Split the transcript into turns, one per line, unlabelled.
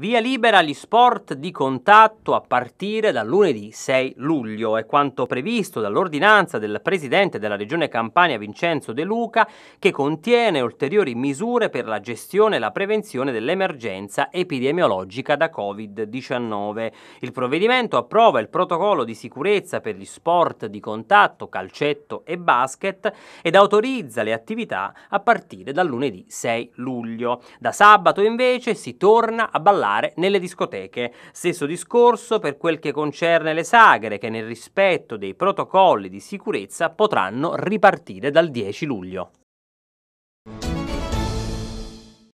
Via libera agli sport di contatto a partire dal lunedì 6 luglio. È quanto previsto dall'ordinanza del presidente della regione Campania Vincenzo De Luca che contiene ulteriori misure per la gestione e la prevenzione dell'emergenza epidemiologica da Covid-19. Il provvedimento approva il protocollo di sicurezza per gli sport di contatto, calcetto e basket ed autorizza le attività a partire dal lunedì 6 luglio. Da sabato invece si torna a ballare ballare nelle discoteche. Stesso discorso per quel che concerne le sagre che nel rispetto dei protocolli di sicurezza potranno ripartire dal 10 luglio.